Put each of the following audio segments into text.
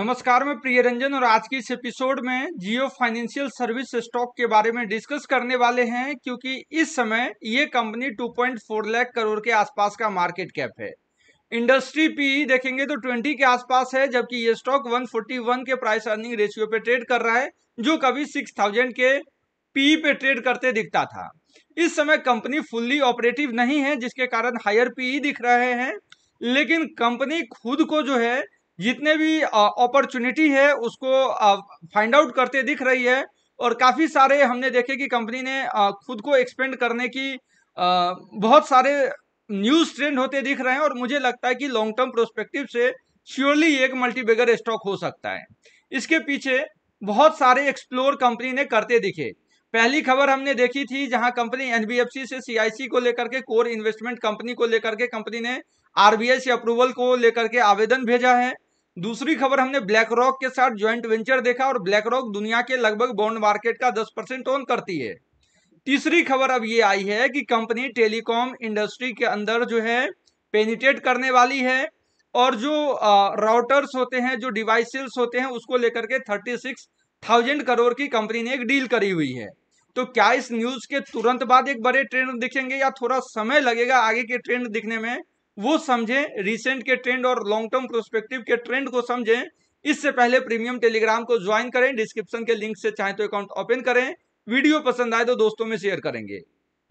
नमस्कार मैं प्रिय रंजन और आज की इस एपिसोड में जियो फाइनेंशियल सर्विस स्टॉक के बारे में डिस्कस करने वाले हैं क्योंकि इस समय ये कंपनी 2.4 लाख करोड़ के आसपास का मार्केट कैप है इंडस्ट्री पी देखेंगे तो 20 के आसपास है जबकि ये स्टॉक 141 के प्राइस अर्निंग रेशियो पे ट्रेड कर रहा है जो कभी सिक्स के पी पे ट्रेड करते दिखता था इस समय कंपनी फुल्ली ऑपरेटिव नहीं है जिसके कारण हायर पी दिख रहे हैं लेकिन कंपनी खुद को जो है जितने भी अपॉर्चुनिटी है उसको फाइंड आउट करते दिख रही है और काफ़ी सारे हमने देखे कि कंपनी ने खुद को एक्सपेंड करने की बहुत सारे न्यूज़ ट्रेंड होते दिख रहे हैं और मुझे लगता है कि लॉन्ग टर्म प्रोस्पेक्टिव से श्योरली एक मल्टीबेगर स्टॉक हो सकता है इसके पीछे बहुत सारे एक्सप्लोर कंपनी ने करते दिखे पहली खबर हमने देखी थी जहां कंपनी एनबीएफसी से सीआईसी को लेकर के कोर इन्वेस्टमेंट कंपनी को लेकर के कंपनी ने आरबीआई से अप्रूवल को लेकर के आवेदन भेजा है दूसरी खबर हमने ब्लैक रॉक के साथ ज्वाइंट वेंचर देखा और ब्लैक रॉक दुनिया के लगभग बॉन्ड मार्केट का 10 परसेंट ओन करती है तीसरी खबर अब ये आई है कि कंपनी टेलीकॉम इंडस्ट्री के अंदर जो है पेनिटेट करने वाली है और जो राउटर्स होते हैं जो डिवाइसेस होते हैं उसको लेकर के थर्टी करोड़ की कंपनी ने एक डील करी हुई है तो क्या इस न्यूज के तुरंत बाद एक बड़े ट्रेंड दिखेंगे या थोड़ा समय लगेगा आगे के ट्रेंड दिखने में वो समझें रिसेंट के ट्रेंड और लॉन्ग टर्म प्रोस्पेक्टिव के ट्रेंड को समझें इससे पहले प्रीमियम टेलीग्राम को ज्वाइन करें डिस्क्रिप्शन के लिंक से चाहे तो अकाउंट ओपन करें वीडियो पसंद आए तो दोस्तों में शेयर करेंगे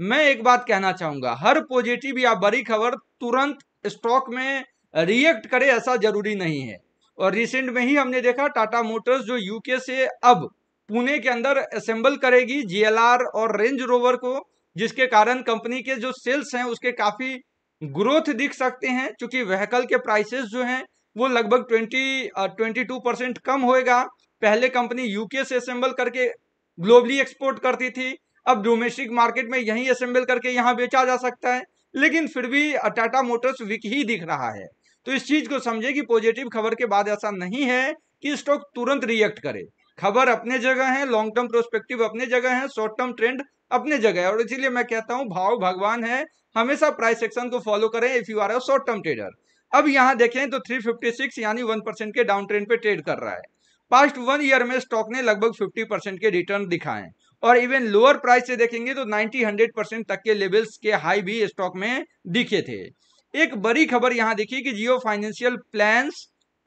मैं एक बात कहना चाहूंगा हर पॉजिटिव या बड़ी खबर तुरंत स्टॉक में रिएक्ट करे ऐसा जरूरी नहीं है और रिसेंट में ही हमने देखा टाटा मोटर्स जो यूके से अब पुणे के अंदर असेंबल करेगी जीएलआर और रेंज रोवर को जिसके कारण कंपनी के जो सेल्स हैं उसके काफी ग्रोथ दिख सकते हैं क्योंकि व्हीकल के प्राइसेस जो हैं वो लगभग ट्वेंटी ट्वेंटी टू परसेंट कम होएगा पहले कंपनी यूके से असेंबल करके ग्लोबली एक्सपोर्ट करती थी अब डोमेस्टिक मार्केट में यहीं असेंबल करके यहाँ बेचा जा सकता है लेकिन फिर भी टाटा मोटर्स वीक ही दिख रहा है तो इस चीज़ को समझे कि पॉजिटिव खबर के बाद ऐसा नहीं है कि स्टॉक तुरंत रिएक्ट करे खबर अपने जगह है लॉन्ग टर्म प्रोस्पेक्टिव अपने जगह है शॉर्ट टर्म ट्रेंड अपने जगह है और इसीलिए मैं कहता हूं भाव भगवान है हमेशा प्राइस एक्शन को फॉलो करें if you are a short term trader अब यहां देखें तो 356 यानी 1 के डाउन ट्रेंड पे ट्रेड कर रहा है पास्ट वन ईयर में स्टॉक ने लगभग 50 परसेंट के रिटर्न दिखाए और इवन लोअर प्राइस से देखेंगे तो 90 100 परसेंट तक के लेवल्स के हाई भी स्टॉक में दिखे थे एक बड़ी खबर यहां देखिए कि Jio financial plan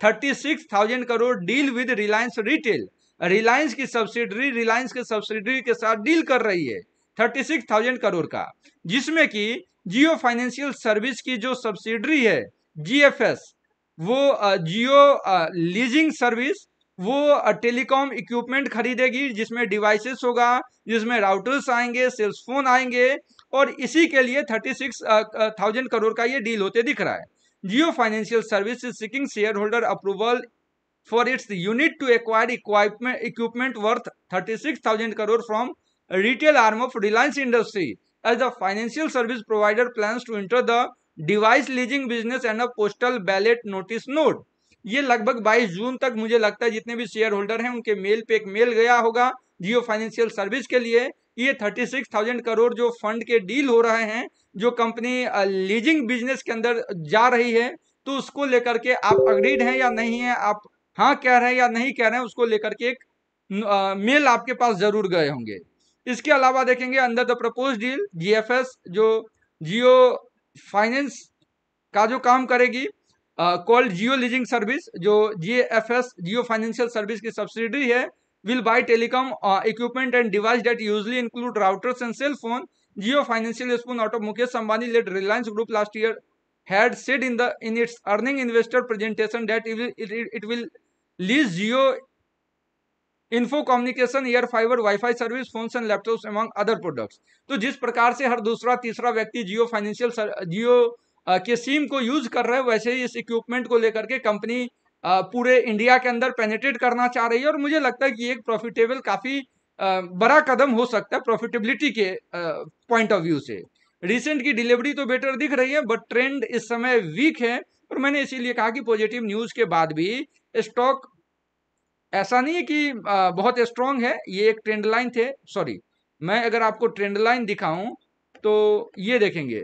thirty crore deal with Reliance retail Reliance की सब्सिडरी रिलायंस के सब्सिडरी के साथ डील कर रही है थर्टी सिक्स थाउजेंड करोड़ का जिसमें कि जियो फाइनेंशियल सर्विस की जो सब्सिडरी है जीएफएस वो जियो लीजिंग सर्विस वो टेलीकॉम इक्विपमेंट खरीदेगी जिसमें डिवाइसेस होगा जिसमें राउटर्स आएंगे सेल्स फोन आएंगे और इसी के लिए थर्टी सिक्स थाउजेंड करोड़ का ये डील होते दिख रहा है Jio financial service seeking shareholder approval for its unit to acquire equipment, equipment worth 36,000 crore from retail arm of Reliance Industry as the financial service provider plans to enter the device leasing business and a postal ballot notice note ये लगभग 22 जून तक मुझे लगता है जितने भी share holder हैं उनके मेल पे एक मेल गया होगा जियो फाइनेंशियल सर्विस के लिए ये 36,000 करोड़ जो फंड के डील हो रहे हैं जो कंपनी लीजिंग बिजनेस के अंदर जा रही है तो उसको लेकर के आप अग्रीड हैं या नहीं है आप हाँ कह रहे हैं या नहीं कह रहे हैं उसको लेकर के एक मेल आपके पास जरूर गए होंगे इसके अलावा देखेंगे अंदर द प्रपोज डील जीएफएस जो जियो फाइनेंस का जो काम करेगी कॉल्ड जियो लीजिंग सर्विस जो जीएफएस जियो फाइनेंशियल सर्विस की सब्सिडी है will buy telecom equipment and device that usually include routers and cell phone Jio financial spun out Mukesh Ambani led Reliance group last year had said in the in its earning investor presentation that it will, it, it will lease Geo info communication air fibre wifi service phones and laptops among other products तो जिस प्रकार से हर दूसरा तीसरा व्यक्ति जियो financial जियो के SIM को use कर रहा है वैसे ही इस इक्विपमेंट को लेकर के कंपनी पूरे इंडिया के अंदर पेनिट्रेट करना चाह रही है और मुझे लगता है कि एक प्रॉफिटेबल काफ़ी बड़ा कदम हो सकता है प्रॉफिटेबिलिटी के पॉइंट ऑफ व्यू से रिसेंट की डिलीवरी तो बेटर दिख रही है बट ट्रेंड इस समय वीक है और मैंने इसीलिए कहा कि पॉजिटिव न्यूज के बाद भी स्टॉक ऐसा नहीं है कि बहुत स्ट्रांग है ये एक ट्रेंड लाइन थे सॉरी मैं अगर आपको ट्रेंड लाइन दिखाऊं तो ये देखेंगे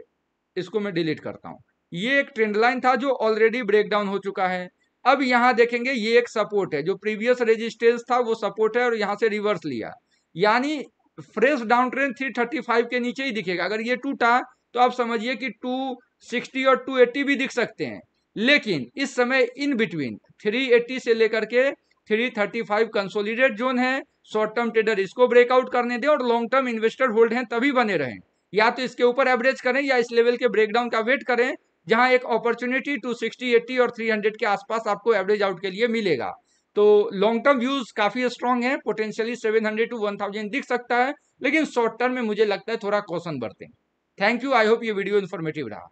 इसको मैं डिलीट करता हूं ये एक ट्रेंड लाइन था जो ऑलरेडी ब्रेकडाउन हो चुका है अब यहाँ देखेंगे ये एक सपोर्ट है जो प्रीवियस रेजिस्टेंस था वो सपोर्ट है और यहाँ से रिवर्स लिया यानी फ्रेश डाउन थर्टी 335 के नीचे ही दिखेगा अगर ये टूटा तो आप समझिए कि 260 और 280 भी दिख सकते हैं लेकिन इस समय इन बिटवीन 380 से लेकर के 335 कंसोलिडेट जोन है शॉर्ट टर्म ट्रेडर इसको ब्रेकआउट करने दें और लॉन्ग टर्म इन्वेस्टर होल्ड हैं तभी बने रहें या तो इसके ऊपर एवरेज करें या इस लेवल के ब्रेकडाउन का वेट करें जहां एक अपॉर्चुनिटी 260, 80 और 300 के आसपास आपको एवरेज आउट के लिए मिलेगा तो लॉन्ग टर्म व्यूज काफी स्ट्रांग है पोटेंशियली 700 टू 1000 दिख सकता है लेकिन शॉर्ट टर्म में मुझे लगता है थोड़ा कौशन बरतें थैंक यू आई होप ये वीडियो इन्फॉर्मेटिव रहा